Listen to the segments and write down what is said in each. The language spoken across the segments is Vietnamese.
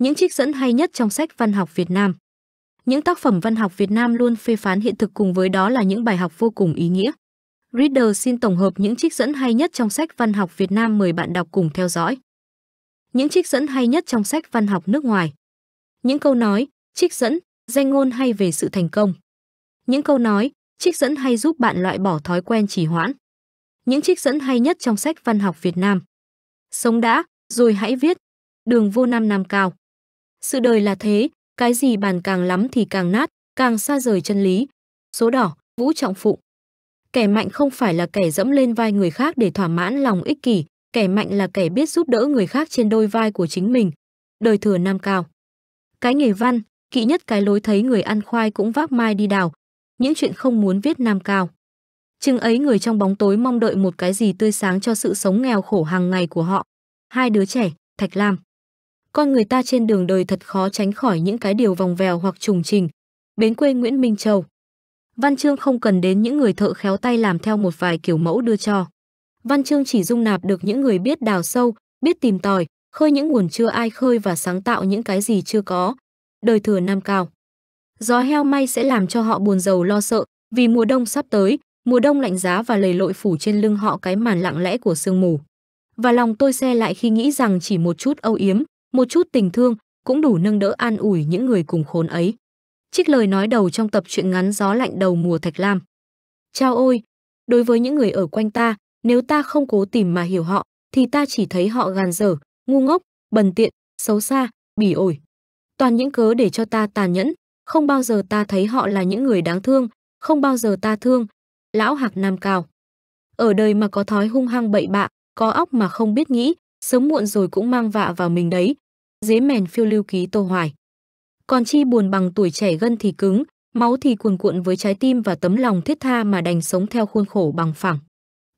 những trích dẫn hay nhất trong sách văn học Việt Nam. Những tác phẩm văn học Việt Nam luôn phê phán hiện thực cùng với đó là những bài học vô cùng ý nghĩa. Reader xin tổng hợp những trích dẫn hay nhất trong sách văn học Việt Nam mời bạn đọc cùng theo dõi. Những trích dẫn hay nhất trong sách văn học nước ngoài. Những câu nói, trích dẫn, danh ngôn hay về sự thành công. Những câu nói, trích dẫn hay giúp bạn loại bỏ thói quen trì hoãn. Những trích dẫn hay nhất trong sách văn học Việt Nam. Sống đã, rồi hãy viết. Đường vô nam nam cao. Sự đời là thế, cái gì bàn càng lắm thì càng nát, càng xa rời chân lý. Số đỏ, Vũ Trọng Phụng Kẻ mạnh không phải là kẻ dẫm lên vai người khác để thỏa mãn lòng ích kỷ, kẻ mạnh là kẻ biết giúp đỡ người khác trên đôi vai của chính mình. Đời thừa nam cao. Cái nghề văn, kỵ nhất cái lối thấy người ăn khoai cũng vác mai đi đào. Những chuyện không muốn viết nam cao. Chừng ấy người trong bóng tối mong đợi một cái gì tươi sáng cho sự sống nghèo khổ hàng ngày của họ. Hai đứa trẻ, Thạch Lam con người ta trên đường đời thật khó tránh khỏi những cái điều vòng vèo hoặc trùng trình. Bến quê Nguyễn Minh Châu. Văn chương không cần đến những người thợ khéo tay làm theo một vài kiểu mẫu đưa cho. Văn chương chỉ dung nạp được những người biết đào sâu, biết tìm tòi, khơi những nguồn chưa ai khơi và sáng tạo những cái gì chưa có. Đời thừa nam cao. Gió heo may sẽ làm cho họ buồn giàu lo sợ, vì mùa đông sắp tới, mùa đông lạnh giá và lầy lội phủ trên lưng họ cái màn lặng lẽ của sương mù. Và lòng tôi xe lại khi nghĩ rằng chỉ một chút âu yếm, một chút tình thương cũng đủ nâng đỡ an ủi những người cùng khốn ấy. Trích lời nói đầu trong tập truyện ngắn Gió lạnh đầu mùa Thạch Lam. Chao ôi, đối với những người ở quanh ta, nếu ta không cố tìm mà hiểu họ, thì ta chỉ thấy họ gàn dở, ngu ngốc, bần tiện, xấu xa, bỉ ổi. Toàn những cớ để cho ta tàn nhẫn, không bao giờ ta thấy họ là những người đáng thương, không bao giờ ta thương. Lão Hạc Nam Cao Ở đời mà có thói hung hăng bậy bạ, có óc mà không biết nghĩ, sớm muộn rồi cũng mang vạ vào mình đấy. Dế mèn phiêu lưu ký Tô Hoài. Còn chi buồn bằng tuổi trẻ gân thì cứng, máu thì cuồn cuộn với trái tim và tấm lòng thiết tha mà đành sống theo khuôn khổ bằng phẳng.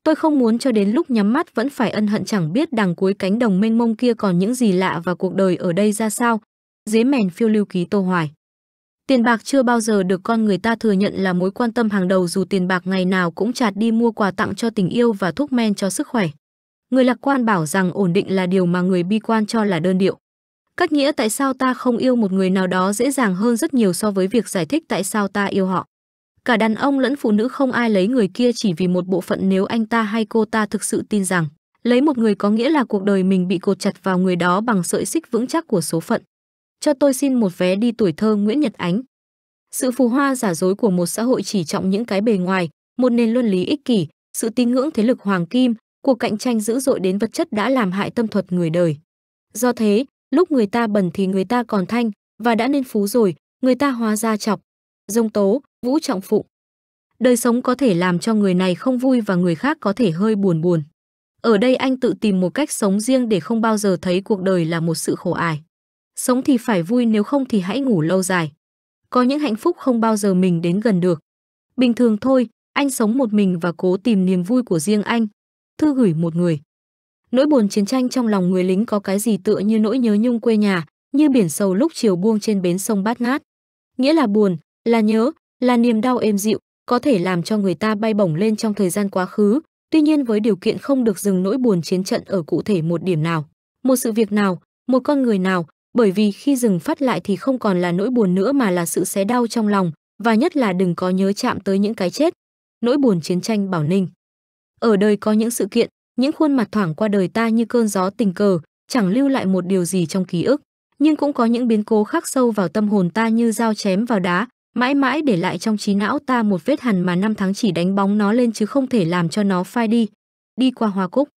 Tôi không muốn cho đến lúc nhắm mắt vẫn phải ân hận chẳng biết đằng cuối cánh đồng mênh mông kia còn những gì lạ và cuộc đời ở đây ra sao. Dế mèn phiêu lưu ký Tô Hoài. Tiền bạc chưa bao giờ được con người ta thừa nhận là mối quan tâm hàng đầu dù tiền bạc ngày nào cũng chạt đi mua quà tặng cho tình yêu và thuốc men cho sức khỏe. Người lạc quan bảo rằng ổn định là điều mà người bi quan cho là đơn điệu. Cách nghĩa tại sao ta không yêu một người nào đó dễ dàng hơn rất nhiều so với việc giải thích tại sao ta yêu họ. Cả đàn ông lẫn phụ nữ không ai lấy người kia chỉ vì một bộ phận nếu anh ta hay cô ta thực sự tin rằng lấy một người có nghĩa là cuộc đời mình bị cột chặt vào người đó bằng sợi xích vững chắc của số phận. Cho tôi xin một vé đi tuổi thơ Nguyễn Nhật Ánh. Sự phù hoa giả dối của một xã hội chỉ trọng những cái bề ngoài, một nền luân lý ích kỷ, sự tín ngưỡng thế lực hoàng kim, cuộc cạnh tranh dữ dội đến vật chất đã làm hại tâm thuật người đời. Do thế, lúc người ta bẩn thì người ta còn thanh, và đã nên phú rồi, người ta hóa ra chọc. Dông tố, vũ trọng phụ. Đời sống có thể làm cho người này không vui và người khác có thể hơi buồn buồn. Ở đây anh tự tìm một cách sống riêng để không bao giờ thấy cuộc đời là một sự khổ ải. Sống thì phải vui nếu không thì hãy ngủ lâu dài. Có những hạnh phúc không bao giờ mình đến gần được. Bình thường thôi, anh sống một mình và cố tìm niềm vui của riêng anh, thư gửi một người. Nỗi buồn chiến tranh trong lòng người lính có cái gì tựa như nỗi nhớ nhung quê nhà, như biển sầu lúc chiều buông trên bến sông bát ngát. Nghĩa là buồn, là nhớ, là niềm đau êm dịu, có thể làm cho người ta bay bổng lên trong thời gian quá khứ, tuy nhiên với điều kiện không được dừng nỗi buồn chiến trận ở cụ thể một điểm nào, một sự việc nào, một con người nào, bởi vì khi dừng phát lại thì không còn là nỗi buồn nữa mà là sự xé đau trong lòng, và nhất là đừng có nhớ chạm tới những cái chết. Nỗi buồn chiến tranh Bảo Ninh ở đời có những sự kiện, những khuôn mặt thoảng qua đời ta như cơn gió tình cờ, chẳng lưu lại một điều gì trong ký ức, nhưng cũng có những biến cố khắc sâu vào tâm hồn ta như dao chém vào đá, mãi mãi để lại trong trí não ta một vết hằn mà năm tháng chỉ đánh bóng nó lên chứ không thể làm cho nó phai đi. Đi qua Hoa Cúc,